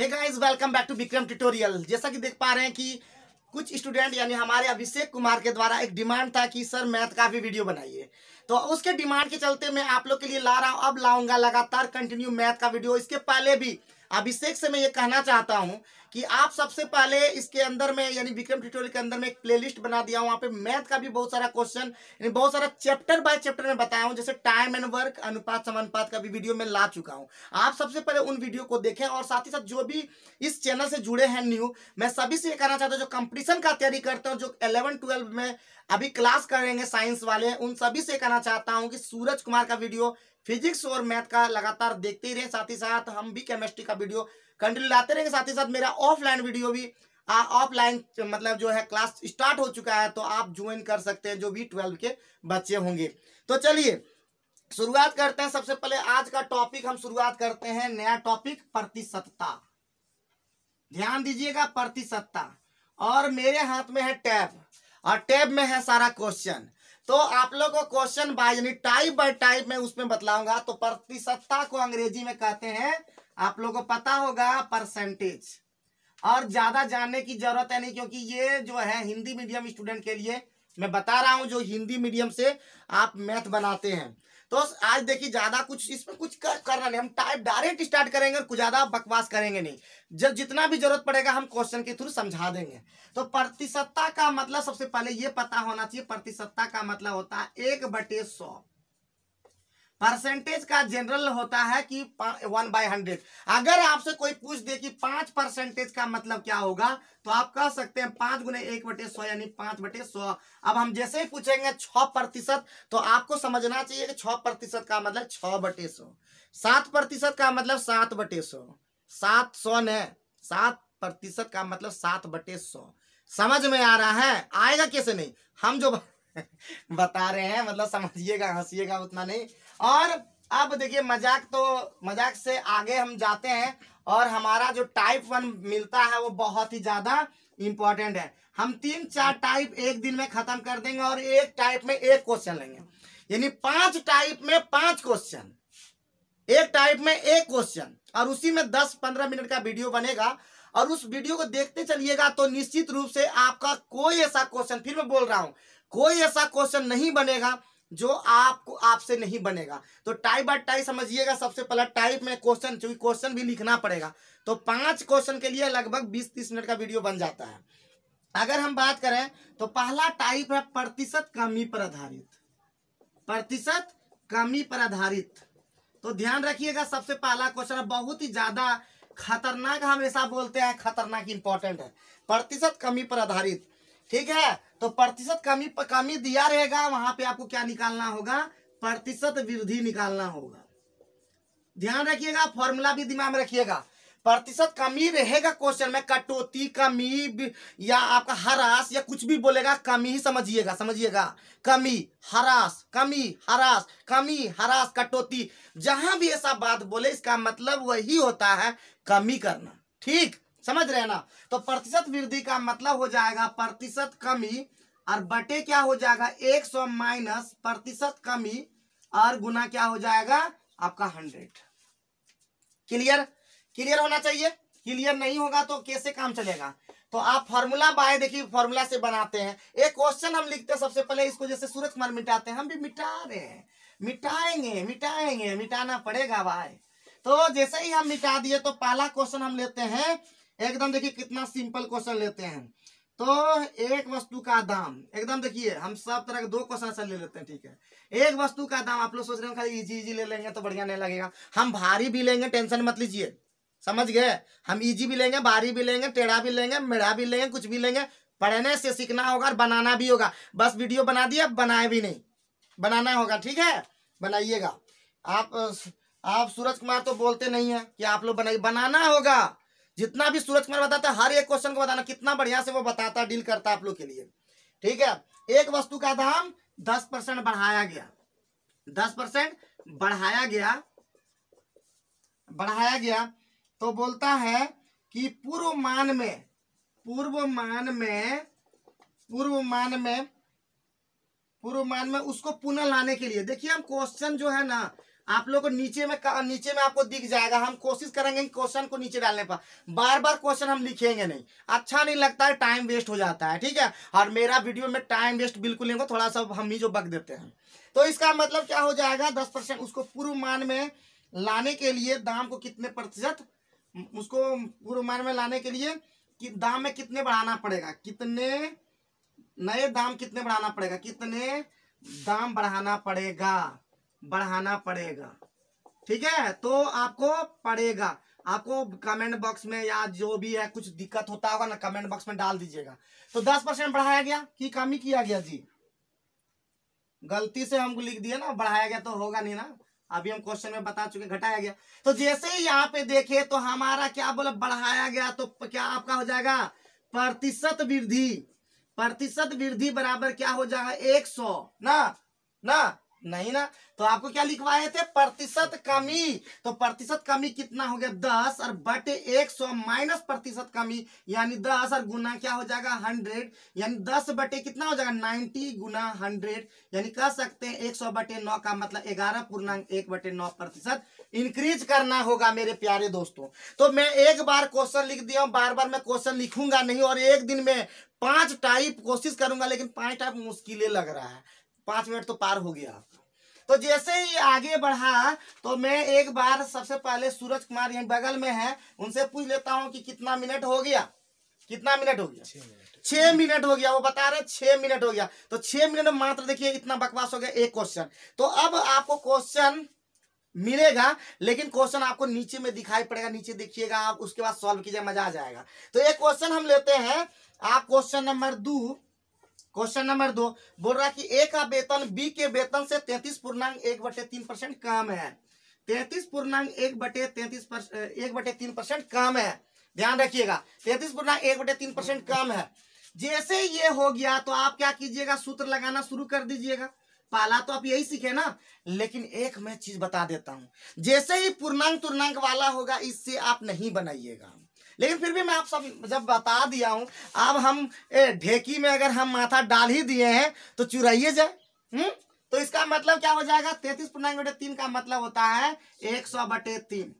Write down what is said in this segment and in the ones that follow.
Hey guys welcome back to Vikram tutorial जैसा कि देख पा रहे हैं कि कुछ स्टूडेंट यानी हमारे अभिषेक कुमार के द्वारा एक डिमांड था कि सर मैथ का भी वीडियो बनाइए तो उसके डिमांड के चलते मैं आप लोग के लिए ला रहा हूँ अब लाऊंगा लगातार कंटिन्यू मैथ का वीडियो इसके पहले भी अभिषेक से मैं ये कहना चाहता हूँ कि आप सबसे पहले इसके अंदर में यानी विक्रम ट्यूटोरियल के अंदर में एक प्लेलिस्ट बना दिया हूँ वहाँ पे मैथ का भी बहुत सारा क्वेश्चन यानी बहुत सारा चैप्टर बाय चैप्टर में बताया हूँ जैसे टाइम एंड वर्क अनुपात समानुपात का भी वीडियो में ला चुका हूं आप सबसे पहले उन वीडियो को देखें और साथ ही साथ जो भी इस चैनल से जुड़े हैं न्यू मैं सभी से ये कहना चाहता हूँ जो कंपटीशन का तैयारी करते हैं जो इलेवन ट्वेल्व में अभी क्लास करेंगे साइंस वाले उन सभी से कहना चाहता हूँ कि सूरज कुमार का वीडियो फिजिक्स और मैथ का लगातार देखते ही रहे साथ ही साथ हम भी केमिस्ट्री का वीडियो कंटिन्यू लाते रहेंगे साथ ही साथ मेरा ऑफलाइन वीडियो भी ऑफलाइन मतलब जो है क्लास स्टार्ट हो चुका है तो आप ज्वाइन कर सकते हैं जो भी ट्वेल्व के बच्चे होंगे तो चलिए शुरुआत करते हैं सबसे पहले आज का टॉपिक हम शुरुआत करते हैं नया टॉपिक प्रतिशतता ध्यान दीजिएगा प्रतिशतता और मेरे हाथ में है टैब और टैब में है सारा क्वेश्चन तो आप लोग को क्वेश्चन बाय यानी टाइप बाय टाइप में उसमें बतलाऊंगा तो प्रतिशतता को अंग्रेजी में कहते हैं आप लोग को पता होगा परसेंटेज और ज्यादा जानने की जरूरत है नहीं क्योंकि ये जो है हिंदी मीडियम स्टूडेंट के लिए मैं बता रहा हूं जो हिंदी मीडियम से आप मैथ बनाते हैं तो आज देखिए ज्यादा कुछ इसमें कुछ कर, करना नहीं हम टाइप डायरेक्ट स्टार्ट करेंगे और कुछ ज्यादा बकवास करेंगे नहीं जब जितना भी जरूरत पड़ेगा हम क्वेश्चन के थ्रू समझा देंगे तो प्रतिशतता का मतलब सबसे पहले ये पता होना चाहिए प्रतिशतता का मतलब होता है एक बटे सौ परसेंटेज का जनरल होता है कि वन बाय हंड्रेड अगर आपसे कोई पूछ दे कि पांच परसेंटेज का मतलब क्या होगा तो आप कह सकते हैं पांच गुने एक बटे सौ यानी पांच बटे सौ अब हम जैसे ही पूछेंगे छ प्रतिशत तो आपको समझना चाहिए कि छ प्रतिशत का मतलब छ बटे सौ सात प्रतिशत का मतलब सात बटे सौ सात सौ ने सात प्रतिशत का मतलब सात बटे सौ समझ में आ रहा है आएगा कैसे नहीं हम जो बता रहे हैं मतलब समझिएगा हंसिएगा उतना नहीं और अब देखिए मजाक तो मजाक से आगे हम जाते हैं और हमारा जो टाइप वन मिलता है वो बहुत ही ज्यादा इंपॉर्टेंट है हम तीन चार टाइप एक दिन में खत्म कर देंगे और एक टाइप में एक क्वेश्चन लेंगे यानी पांच टाइप में पांच क्वेश्चन एक टाइप में एक क्वेश्चन और उसी में दस पंद्रह मिनट का वीडियो बनेगा और उस वीडियो को देखते चलिएगा तो निश्चित रूप से आपका कोई ऐसा क्वेश्चन फिर मैं बोल रहा हूं कोई ऐसा क्वेश्चन नहीं बनेगा जो आपको आपसे नहीं बनेगा तो टाइप बाय टाइप समझिएगा सबसे पहला टाइप में क्वेश्चन क्योंकि क्वेश्चन भी लिखना पड़ेगा तो पांच क्वेश्चन के लिए लगभग बीस तीस मिनट का वीडियो बन जाता है अगर हम बात करें तो पहला टाइप है प्रतिशत कमी पर आधारित प्रतिशत कमी पर आधारित तो ध्यान रखिएगा सबसे पहला क्वेश्चन बहुत ही ज्यादा खतरनाक हमेशा बोलते हैं खतरनाक इंपॉर्टेंट है प्रतिशत कमी पर आधारित ठीक है तो प्रतिशत कमी कमी दिया रहेगा वहां पे आपको क्या निकालना होगा प्रतिशत वृद्धि निकालना होगा ध्यान रखिएगा फॉर्मूला भी दिमाग में रखिएगा प्रतिशत कमी रहेगा क्वेश्चन में कटौती कमी या आपका हरास या कुछ भी बोलेगा कमी ही समझिएगा समझिएगा कमी हरास कमी हरास कमी हरास कटौती जहां भी ऐसा बात बोले इसका मतलब वही होता है कमी करना ठीक समझ रहे हैं ना तो प्रतिशत वृद्धि का मतलब हो जाएगा प्रतिशत कमी और बटे क्या हो जाएगा एक सौ माइनस प्रतिशत कमी और गुना क्या हो जाएगा आपका हंड्रेड क्लियर क्लियर होना चाहिए क्लियर नहीं होगा तो कैसे काम चलेगा तो आप फॉर्मूला बाय देखिए फॉर्मूला से बनाते हैं एक क्वेश्चन हम लिखते हैं सबसे पहले इसको जैसे सूरज कुमार मिटाते हैं हम भी मिटा रहे हैं मिटाएंगे मिटाएंगे मिटाना पड़ेगा भाई तो जैसे ही हम मिटा दिए तो पहला क्वेश्चन हम लेते हैं एकदम देखिए कितना सिंपल क्वेश्चन लेते हैं तो एक वस्तु का दाम एकदम देखिए हम सब तरह के दो क्वेश्चन ले लेते हैं ठीक है एक वस्तु का दाम आप लोग सोच रहे हो खाली इजी इजी ले लेंगे तो बढ़िया नहीं लगेगा हम भारी भी लेंगे टेंशन मत लीजिए समझ गए हम इजी भी लेंगे भारी भी लेंगे टेढ़ा भी लेंगे मेढ़ा भी लेंगे कुछ भी लेंगे पढ़ने से सीखना होगा और बनाना भी होगा बस वीडियो बना दिया बनाए भी नहीं बनाना होगा ठीक है बनाइएगा आप आप सूरज कुमार तो बोलते नहीं है कि आप लोग बनाइए बनाना होगा जितना भी सूरज कुमार बताता है हर एक क्वेश्चन को बताना कितना बढ़िया से वो बताता डील करता आप लोग के लिए ठीक है एक वस्तु का दाम दस परसेंट बढ़ाया गया दस परसेंट बढ़ाया गया बढ़ाया गया तो बोलता है कि पूर्व मान में पूर्व मान में पूर्व मान में पूर्व मान में उसको पुनः लाने के लिए देखिए हम क्वेश्चन जो है ना आप लोग को नीचे में नीचे में आपको दिख जाएगा हम कोशिश करेंगे क्वेश्चन को नीचे डालने पर बार बार क्वेश्चन हम लिखेंगे नहीं अच्छा नहीं लगता है टाइम वेस्ट हो जाता है ठीक है और मेरा वीडियो में टाइम वेस्ट बिल्कुल नहीं होगा थोड़ा सा हम ही जो बग देते हैं तो इसका मतलब क्या हो जाएगा दस परसेंट उसको पूर्व मान में लाने के लिए दाम को कितने प्रतिशत उसको पूर्व मान में लाने के लिए कि दाम में कितने बढ़ाना पड़ेगा कितने नए दाम कितने बढ़ाना पड़ेगा कितने दाम बढ़ाना पड़ेगा बढ़ाना पड़ेगा ठीक है तो आपको पड़ेगा आपको कमेंट बॉक्स में या जो भी है कुछ दिक्कत होता होगा ना कमेंट बॉक्स में डाल दीजिएगा तो दस परसेंट बढ़ाया गया कि ही किया गया जी गलती से हमको लिख दिया ना बढ़ाया गया तो होगा नहीं ना अभी हम क्वेश्चन में बता चुके घटाया गया तो जैसे ही यहाँ पे देखे तो हमारा क्या बोला बढ़ाया गया तो क्या आपका हो जाएगा प्रतिशत वृद्धि प्रतिशत वृद्धि बराबर क्या हो जाएगा एक सौ ना ना नहीं ना तो आपको क्या लिखवाए थे प्रतिशत कमी तो प्रतिशत कमी कितना हो गया दस और बटे एक सौ माइनस प्रतिशत कमी यानी दस और गुना क्या हो जाएगा हंड्रेड यानी दस बटे कितना हो जाएगा नाइन्टी गुना हंड्रेड यानी कह सकते हैं एक सौ बटे नौ का मतलब ग्यारह पूर्णांक एक बटे नौ प्रतिशत इंक्रीज करना होगा मेरे प्यारे दोस्तों तो मैं एक बार क्वेश्चन लिख दिया हूँ बार बार मैं क्वेश्चन लिखूंगा नहीं और एक दिन में पांच टाइप कोशिश करूंगा लेकिन पांच टाइप मुश्किलें लग रहा है पांच मिनट तो पार हो गया तो जैसे ही आगे बढ़ा तो मैं एक बार सबसे पहले सूरज कुमार यहीं बगल में है उनसे पूछ लेता हूँ कि कितना मिनट हो गया कितना मिनट हो गया छह मिनट हो गया वो बता रहे छह मिनट हो गया तो छह मिनट में मात्र देखिए इतना बकवास हो गया एक क्वेश्चन तो अब आपको क्वेश्चन मिलेगा लेकिन क्वेश्चन आपको नीचे में दिखाई पड़ेगा नीचे देखिएगा आप उसके बाद सॉल्व कीजिए मजा आ जाएगा तो एक क्वेश्चन हम लेते हैं आप क्वेश्चन नंबर दो क्वेश्चन नंबर दो बोल रहा कि ए का वेतन बी के वेतन से तैतीस पूर्णांग एक बटे तीन परसेंट कम है तैतीस पूर्णांग एक बटे तैतीस एक बटे तीन परसेंट कम है ध्यान रखिएगा तैतीस पूर्णांग एक बटे तीन परसेंट कम है जैसे ये हो गया तो आप क्या कीजिएगा सूत्र लगाना शुरू कर दीजिएगा पाला तो आप यही सीखे ना लेकिन एक मैं चीज बता देता हूं जैसे ही पूर्णांग तुर्णांक वाला होगा इससे आप नहीं बनाइएगा लेकिन फिर भी मैं आप सब जब बता दिया हूँ अब हम ढेकी में अगर हम माथा डाल ही दिए हैं तो चुराइए जाए हुँ? हम्म? तो इसका मतलब क्या हो जाएगा तैतीस पूर्णांक बटे तीन का मतलब होता है एक सौ बटे तीन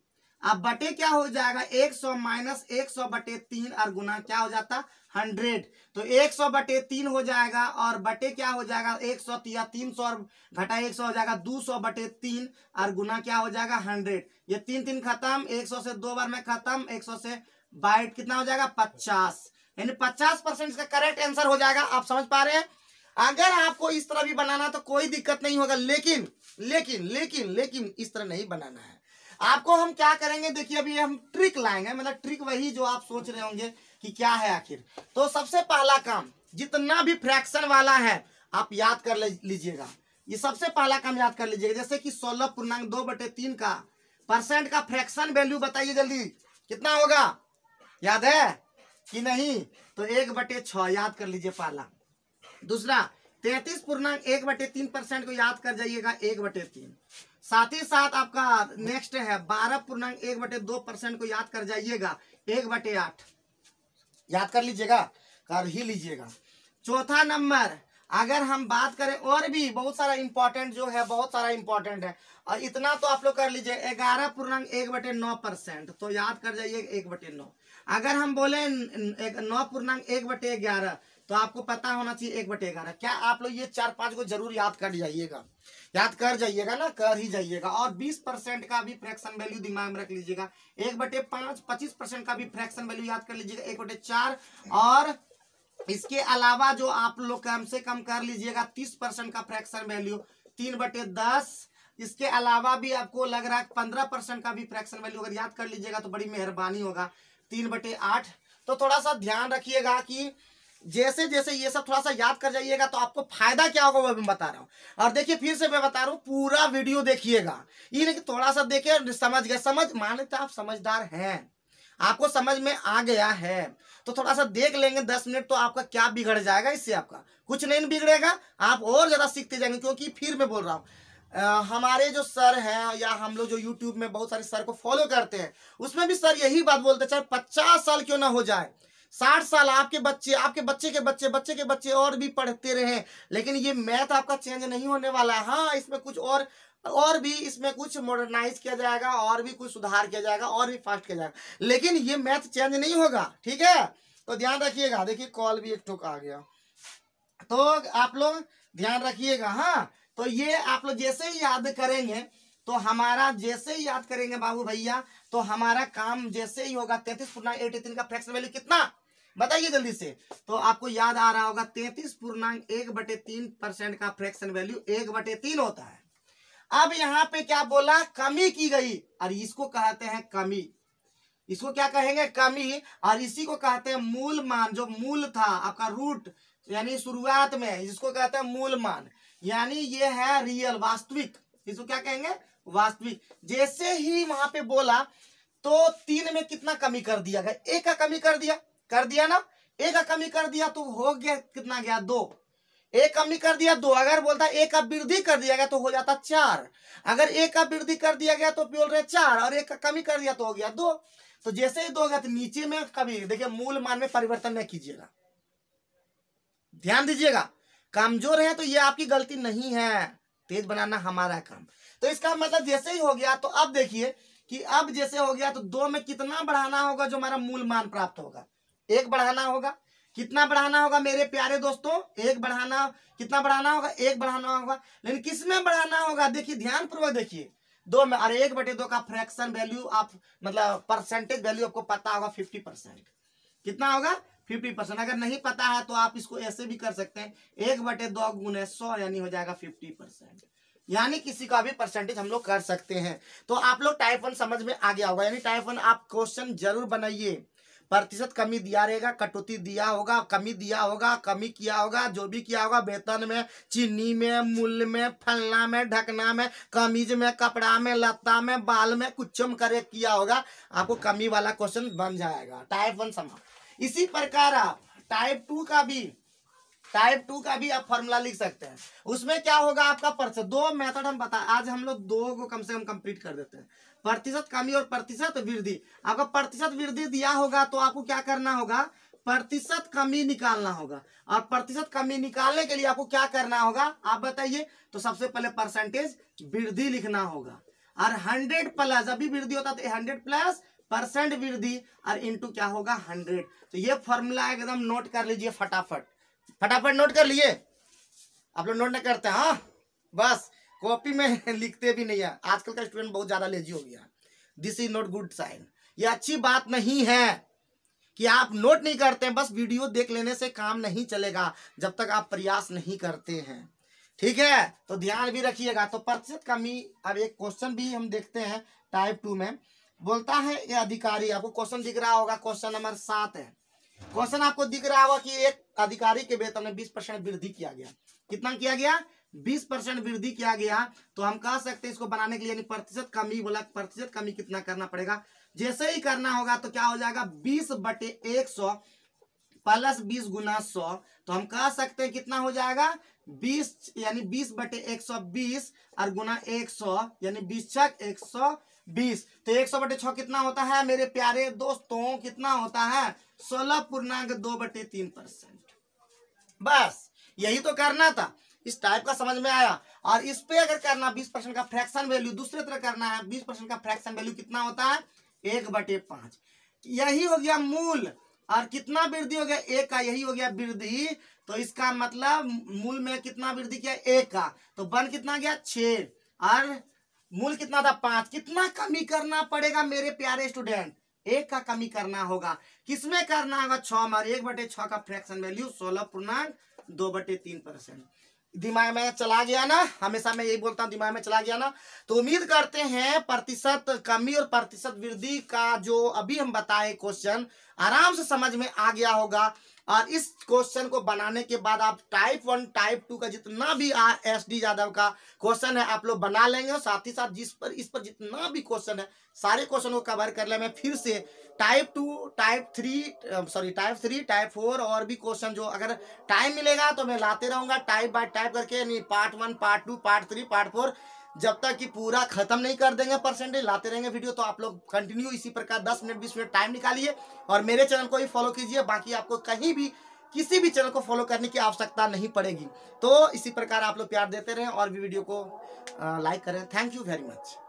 अब बटे क्या हो जाएगा एक सौ माइनस एक सौ बटे तीन और गुना क्या हो जाता हंड्रेड तो एक सौ बटे तीन हो जाएगा और बटे क्या हो जाएगा एक सौ या तीन सौ और घटा एक सौ हो जाएगा दो सौ बटे तीन और गुना क्या हो जाएगा हंड्रेड ये तीन तीन खत्म एक सौ से दो बार में खत्म एक सौ से बाई कितना हो जाएगा पचास यानी पचास परसेंट इसका करेक्ट आंसर हो जाएगा आप समझ पा रहे हैं अगर आपको इस तरह भी बनाना तो कोई दिक्कत नहीं होगा लेकिन लेकिन लेकिन लेकिन इस तरह नहीं बनाना है आपको हम क्या करेंगे देखिए अभी हम ट्रिक लाएंगे मतलब ट्रिक वही जो आप सोच रहे होंगे कि क्या है आखिर तो सबसे पहला काम जितना भी फ्रैक्शन वाला है आप याद कर लीजिएगा ये सबसे पहला काम याद कर लीजिएगा जैसे कि सोलह पूर्णांक दो बटे तीन का परसेंट का फ्रैक्शन वैल्यू बताइए जल्दी कितना होगा याद है कि नहीं तो एक बटे छ याद कर लीजिए पाला दूसरा तैतीस पूर्णांक एक बटे तीन परसेंट को याद कर जाइएगा एक बटे तीन साथ ही साथ आपका नेक्स्ट है बारह पूर्णांक एक बटे दो परसेंट को याद कर जाइएगा एक बटे आठ याद कर लीजिएगा कर ही लीजिएगा चौथा नंबर अगर हम बात करें और भी बहुत सारा इंपॉर्टेंट जो है बहुत सारा इंपॉर्टेंट है और इतना तो आप लोग कर लीजिए ग्यारह पूर्णांक एक बटे नौ परसेंट तो याद कर जाइए एक बटे नौ अगर हम बोले नौ पूर्णांक एक बटे ग्यारह तो आपको पता होना चाहिए एक बटे ग्यारह क्या आप लोग ये चार पांच को जरूर याद कर जाइएगा याद कर जाइएगा ना कर ही जाइएगा और 20 परसेंट का भी फ्रैक्शन वैल्यू दिमाग में रख लीजिएगा एक बटे पांच पच्चीस परसेंट का भी फ्रैक्शन वैल्यू याद कर लीजिएगा एक बटे चार और इसके अलावा जो आप लोग कम से कम कर लीजिएगा तीस परसेंट का फ्रैक्शन वैल्यू तीन बटे दस इसके अलावा भी आपको लग रहा है पंद्रह परसेंट का भी फ्रैक्शन वैल्यू अगर याद कर लीजिएगा तो बड़ी मेहरबानी होगा तीन बटे आठ तो थोड़ा सा ध्यान रखिएगा कि जैसे जैसे ये सब थोड़ा सा याद कर जाइएगा तो आपको फायदा क्या होगा वह मैं बता रहा हूँ और देखिए फिर से मैं बता रहा हूँ पूरा वीडियो देखिएगा ये नहीं थोड़ा सा देखिए और समझ गया समझ मानते आप समझदार हैं आपको समझ में आ गया है तो थोड़ा सा देख लेंगे दस मिनट तो आपका क्या बिगड़ जाएगा इससे आपका कुछ नहीं बिगड़ेगा आप और ज़्यादा सीखते जाएंगे क्योंकि फिर मैं बोल रहा हूँ हमारे जो सर हैं या हम लोग जो यूट्यूब में बहुत सारे सर को फॉलो करते हैं उसमें भी सर यही बात बोलते चाहे पचास साल क्यों ना हो जाए साठ साल आपके बच्चे आपके बच्चे के बच्चे बच्चे के बच्चे और भी पढ़ते रहे लेकिन ये मैथ आपका चेंज नहीं होने वाला है हाँ इसमें कुछ और और भी इसमें कुछ मॉडर्नाइज किया जाएगा और भी कुछ सुधार किया जाएगा और भी फास्ट किया जाएगा लेकिन ये मैथ चेंज नहीं होगा ठीक है तो ध्यान रखिएगा देखिए कॉल भी एक ठोक आ गया तो आप लोग ध्यान रखिएगा हाँ तो ये आप लोग जैसे ही याद करेंगे तो हमारा जैसे ही याद करेंगे बाबू भैया तो हमारा काम जैसे ही होगा तैतीस पूर्णांक एटी तीन का फ्रैक्शन वैल्यू कितना बताइए जल्दी से तो आपको याद आ रहा होगा तैतीस पूर्णांक एक बटे तीन परसेंट का फ्रैक्शन वैल्यू एक बटे तीन होता है अब यहाँ पे क्या बोला कमी की गई और इसको कहते हैं कमी इसको क्या कहेंगे कमी और इसी को कहते हैं मूल मान जो मूल था आपका रूट यानी शुरुआत में इसको कहते हैं मूल मान यानी ये है रियल वास्तविक इसको क्या कहेंगे वास्तविक जैसे ही वहां पे बोला तो तीन में कितना कमी कर दिया गया एक का कमी कर दिया कर दिया ना एक का कमी कर दिया तो हो गया कितना गया दो एक कमी कर दिया दो अगर बोलता एक का वृद्धि कर दिया गया तो हो जाता चार अगर एक का वृद्धि कर दिया गया तो बोल रहे चार और एक का कमी कर दिया तो हो गया दो तो जैसे ही दो गया तो नीचे में कभी देखिए मूल मान में परिवर्तन नहीं कीजिएगा ध्यान दीजिएगा कमजोर है तो ये आपकी गलती नहीं है तेज बनाना हमारा काम तो इसका मतलब जैसे ही हो गया तो अब देखिए कि अब जैसे हो गया तो दो में कितना बढ़ाना होगा जो हमारा मूल मान प्राप्त होगा एक बढ़ाना होगा कितना बढ़ाना होगा मेरे प्यारे दोस्तों एक बढ़ाना कितना बढ़ाना होगा एक बढ़ाना होगा लेकिन किस में बढ़ाना होगा देखिए ध्यान पूर्वक देखिए दो में अरे एक बटे दो का फ्रैक्शन वैल्यू आप मतलब परसेंटेज वैल्यू आपको पता होगा फिफ्टी परसेंट कितना होगा फिफ्टी परसेंट अगर नहीं पता है तो आप इसको ऐसे भी कर सकते हैं एक बटे दो गुने सौ यानी हो जाएगा फिफ्टी परसेंट यानी किसी का भी परसेंटेज हम लोग कर सकते हैं तो आप लोग टाइप वन समझ में आ गया होगा यानी टाइप वन आप क्वेश्चन जरूर बनाइए प्रतिशत कमी दिया रहेगा कटौती दिया होगा कमी दिया होगा कमी किया होगा जो भी किया होगा वेतन में चीनी में मूल्य में फलना में ढकना में कमीज में कपड़ा में लता में बाल में कुछ करे किया होगा आपको कमी वाला क्वेश्चन बन जाएगा टाइप वन समाप्त इसी प्रकार आप टाइप टू का भी टाइप टू का भी आप फॉर्मूला लिख सकते हैं उसमें क्या होगा आपका प्रतिशत दो मेथड हम बता आज हम लोग दो को कम से कम कंप्लीट कर देते हैं प्रतिशत कमी और प्रतिशत वृद्धि आपका प्रतिशत वृद्धि दिया होगा तो आपको क्या करना होगा प्रतिशत कमी निकालना होगा और प्रतिशत कमी निकालने के लिए आपको क्या करना होगा आप बताइए तो सबसे पहले परसेंटेज वृद्धि लिखना होगा और हंड्रेड प्लस अभी वृद्धि होता तो हंड्रेड प्लस परसेंट वृद्धि और इंटू क्या होगा हंड्रेड तो ये फॉर्मूला एकदम नोट कर लीजिए फटाफट फटाफट नोट कर लिए आप लोग नोट नहीं करते हाँ बस कॉपी में लिखते भी नहीं है आजकल का स्टूडेंट बहुत ज़्यादा लेजी हो गया this is not good sign ये अच्छी बात नहीं है कि आप नोट नहीं करते बस वीडियो देख लेने से काम नहीं चलेगा जब तक आप प्रयास नहीं करते हैं ठीक है तो ध्यान भी रखिएगा तो प्रतिशत कमी अब एक क्वेश्चन भी हम देखते हैं टाइप टू में बोलता है ये अधिकारी आपको क्वेश्चन दिख रहा होगा क्वेश्चन नंबर सात है क्वेश्चन आपको दिख रहा होगा कि एक अधिकारी के वेतन में बीस परसेंट वृद्धि किया गया कितना किया गया बीस परसेंट वृद्धि किया गया तो हम कह सकते हैं इसको बनाने के लिए प्रतिशत कमी बोला प्रतिशत कमी कितना करना पड़ेगा जैसे ही करना होगा तो क्या हो जाएगा बीस बटे एक सौ प्लस बीस गुना सौ तो हम कह सकते हैं कितना हो जाएगा बीस यानी बीस बटे एक सौ बीस और गुना एक सौ यानी बीस छक एक सौ बीस तो एक सौ बटे छ कितना होता है मेरे प्यारे दोस्तों कितना होता है सोलह पूर्णांक दो बटे तीन परसेंट बस यही तो करना था इस टाइप का समझ में आया और इस पे अगर करना बीस परसेंट का फ्रैक्शन वैल्यू दूसरे तरह करना है बीस परसेंट का फ्रैक्शन वैल्यू कितना होता है एक बटे पांच यही हो गया मूल और कितना वृद्धि हो गया एक का यही हो गया वृद्धि तो इसका मतलब मूल में कितना वृद्धि किया एक का तो बन कितना गया छ और मूल कितना था पांच कितना कमी करना पड़ेगा मेरे प्यारे स्टूडेंट एक का कमी करना होगा किसमें करना होगा छ मार एक बटे छ का फ्रैक्शन वैल्यू सोलह पूर्णांक दो बटे तीन परसेंट दिमाग में चला गया ना हमेशा मैं यही बोलता हूँ दिमाग में चला गया ना तो उम्मीद करते हैं प्रतिशत कमी और प्रतिशत वृद्धि का जो अभी हम बताए क्वेश्चन आराम से समझ में आ गया होगा और इस क्वेश्चन को बनाने के बाद आप टाइप वन टाइप टू का जितना भी एस डी यादव का क्वेश्चन है आप लोग बना लेंगे और साथ ही साथ जिस पर इस पर जितना भी क्वेश्चन है सारे क्वेश्चन को कवर कर ले मैं फिर से type two type three sorry type three type four और भी क्वेश्चन जो अगर टाइम मिलेगा तो मैं लाते रहूंगा टाइप बाय टाइप करके यानी part one part two part three part four जब तक कि पूरा खत्म नहीं कर देंगे परसेंटेज लाते रहेंगे वीडियो तो आप लोग कंटिन्यू इसी प्रकार दस मिनट बीस मिनट टाइम निकालिए और मेरे चैनल को भी फॉलो कीजिए बाकी आपको कहीं भी किसी भी चैनल को फॉलो करने की आवश्यकता नहीं पड़ेगी तो इसी प्रकार आप लोग प्यार देते रहें और भी वीडियो को लाइक करें थैंक यू वेरी मच